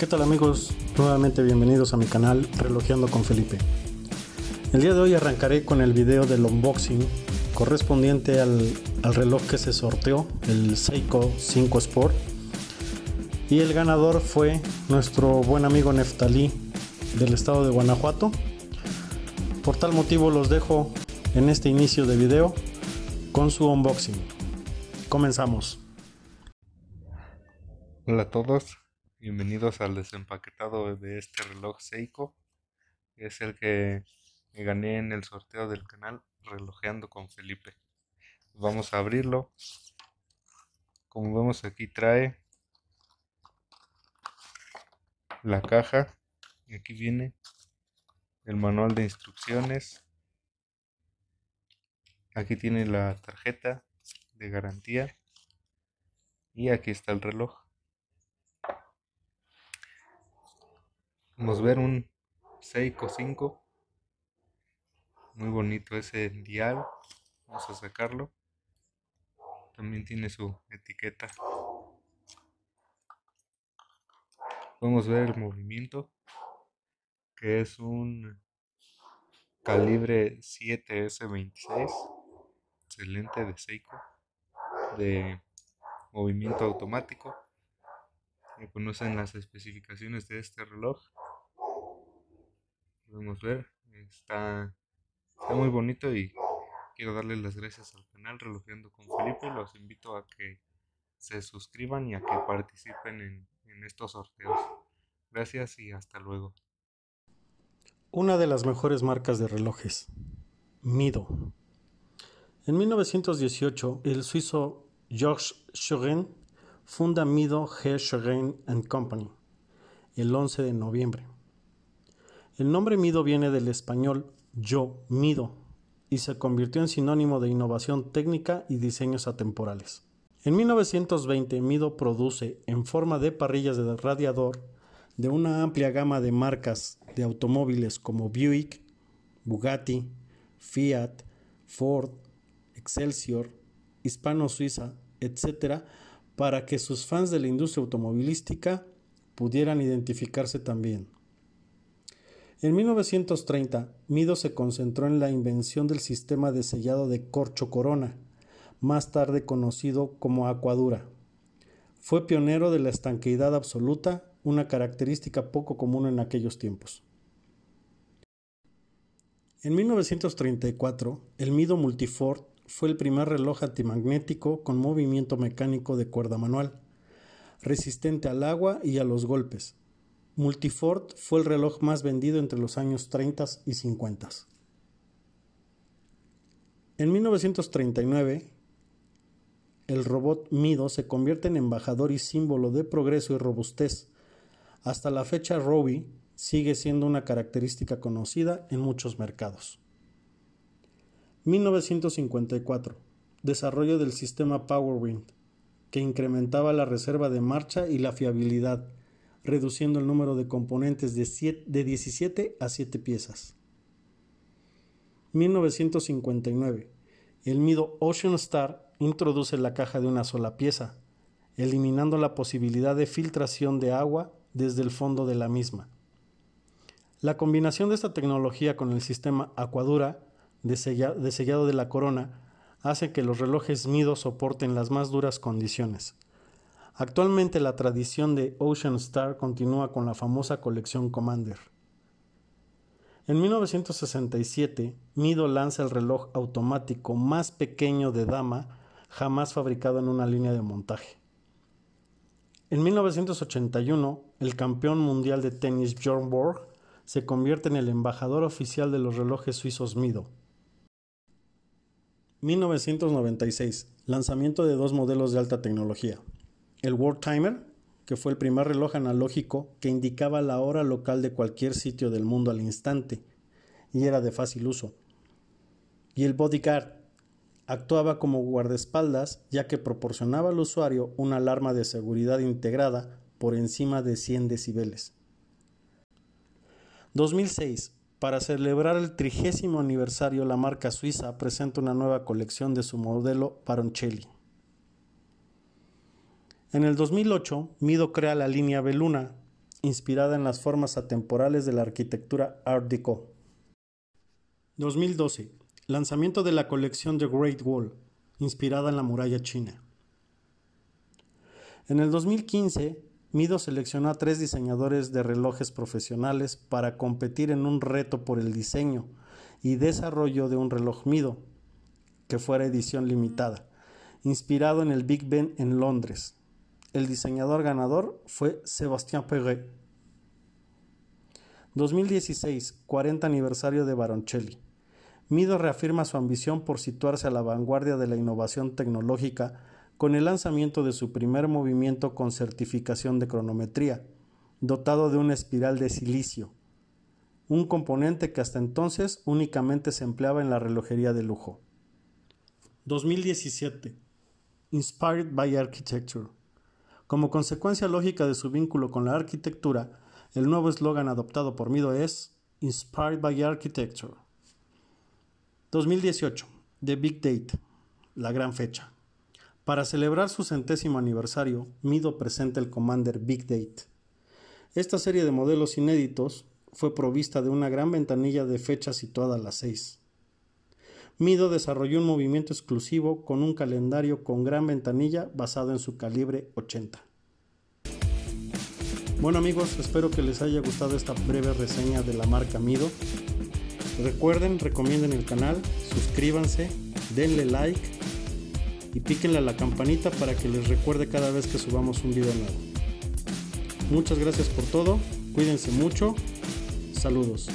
¿Qué tal amigos? Nuevamente bienvenidos a mi canal Relojeando con Felipe. El día de hoy arrancaré con el video del unboxing correspondiente al, reloj que se sorteó, el Seiko 5 Sport. Y el ganador fue nuestro buen amigo Neftalí del estado de Guanajuato. Por tal motivo los dejo en este inicio de video con su unboxing. Comenzamos. Hola a todos, Bienvenidos al desempaquetado de este reloj Seiko. es el que me gané en el sorteo del canal Relojeando con Felipe. Vamos a abrirlo. Como vemos aquí trae la caja. Y aquí viene el manual de instrucciones. Aquí tiene la tarjeta de garantía. Y aquí está el reloj. Vamos a ver un Seiko 5. Muy bonito ese dial. Vamos a sacarlo. También tiene su etiqueta. Podemos ver el movimiento. Que es un calibre 7S26. Excelente de Seiko. De movimiento automático. Me conocen las especificaciones de este reloj podemos ver. Está, muy bonito y quiero darle las gracias al canal Relojando con Felipe. Los invito a que se suscriban y a que participen en, estos sorteos. Gracias y hasta luego. Una de las mejores marcas de relojes, Mido. En 1918, el suizo Georges Chagrin funda Mido G. Chagrin Company el 11 de noviembre. El nombre Mido viene del español yo mido y se convirtió en sinónimo de innovación técnica y diseños atemporales. En 1920, Mido produce, en forma de parrillas de radiador, de una amplia gama de marcas de automóviles como Buick, Bugatti, Fiat, Ford, Excelsior, Hispano Suiza, etc., para que sus fans de la industria automovilística pudieran identificarse también. En 1930, Mido se concentró en la invención del sistema de sellado de corcho corona, más tarde conocido como acuadura. Fue pionero de la estanqueidad absoluta, una característica poco común en aquellos tiempos. En 1934, el Mido Multifort fue el primer reloj antimagnético con movimiento mecánico de cuerda manual, resistente al agua y a los golpes, Multiford fue el reloj más vendido entre los años 30 y 50. En 1939, el robot Mido se convierte en embajador y símbolo de progreso y robustez. Hasta la fecha, Robbie sigue siendo una característica conocida en muchos mercados. 1954. Desarrollo del sistema PowerWind, que incrementaba la reserva de marcha y la fiabilidad reduciendo el número de componentes de, 17 a 7 piezas. 1959. El Mido Ocean Star introduce la caja de una sola pieza, eliminando la posibilidad de filtración de agua desde el fondo de la misma. La combinación de esta tecnología con el sistema Acuadura, de sellado de la corona hace que los relojes Mido soporten las más duras condiciones. Actualmente la tradición de Ocean Star continúa con la famosa colección Commander. En 1967, Mido lanza el reloj automático más pequeño de dama jamás fabricado en una línea de montaje. En 1981, el campeón mundial de tenis Björn Borg se convierte en el embajador oficial de los relojes suizos Mido. 1996, lanzamiento de dos modelos de alta tecnología el World Timer, que fue el primer reloj analógico que indicaba la hora local de cualquier sitio del mundo al instante, y era de fácil uso. Y el Bodyguard, actuaba como guardaespaldas ya que proporcionaba al usuario una alarma de seguridad integrada por encima de 100 decibeles. 2006. Para celebrar el trigésimo aniversario, la marca suiza presenta una nueva colección de su modelo Baroncelli. En el 2008, Mido crea la línea Beluna, inspirada en las formas atemporales de la arquitectura Art Deco. 2012. Lanzamiento de la colección The Great Wall, inspirada en la muralla china. En el 2015, Mido seleccionó a tres diseñadores de relojes profesionales para competir en un reto por el diseño y desarrollo de un reloj Mido, que fuera edición limitada, inspirado en el Big Ben en Londres, el diseñador ganador fue sebastián Perret. 2016, 40 aniversario de Baroncelli. Mido reafirma su ambición por situarse a la vanguardia de la innovación tecnológica con el lanzamiento de su primer movimiento con certificación de cronometría, dotado de una espiral de silicio, un componente que hasta entonces únicamente se empleaba en la relojería de lujo. 2017. Inspired by Architecture. Como consecuencia lógica de su vínculo con la arquitectura, el nuevo eslogan adoptado por Mido es Inspired by Architecture. 2018, The Big Date, la gran fecha. Para celebrar su centésimo aniversario, Mido presenta el Commander Big Date. Esta serie de modelos inéditos fue provista de una gran ventanilla de fechas situada a las 6. Mido desarrolló un movimiento exclusivo con un calendario con gran ventanilla basado en su calibre 80. Bueno amigos, espero que les haya gustado esta breve reseña de la marca Mido. Recuerden, recomienden el canal, suscríbanse, denle like y píquenle a la campanita para que les recuerde cada vez que subamos un video nuevo. Muchas gracias por todo, cuídense mucho, saludos.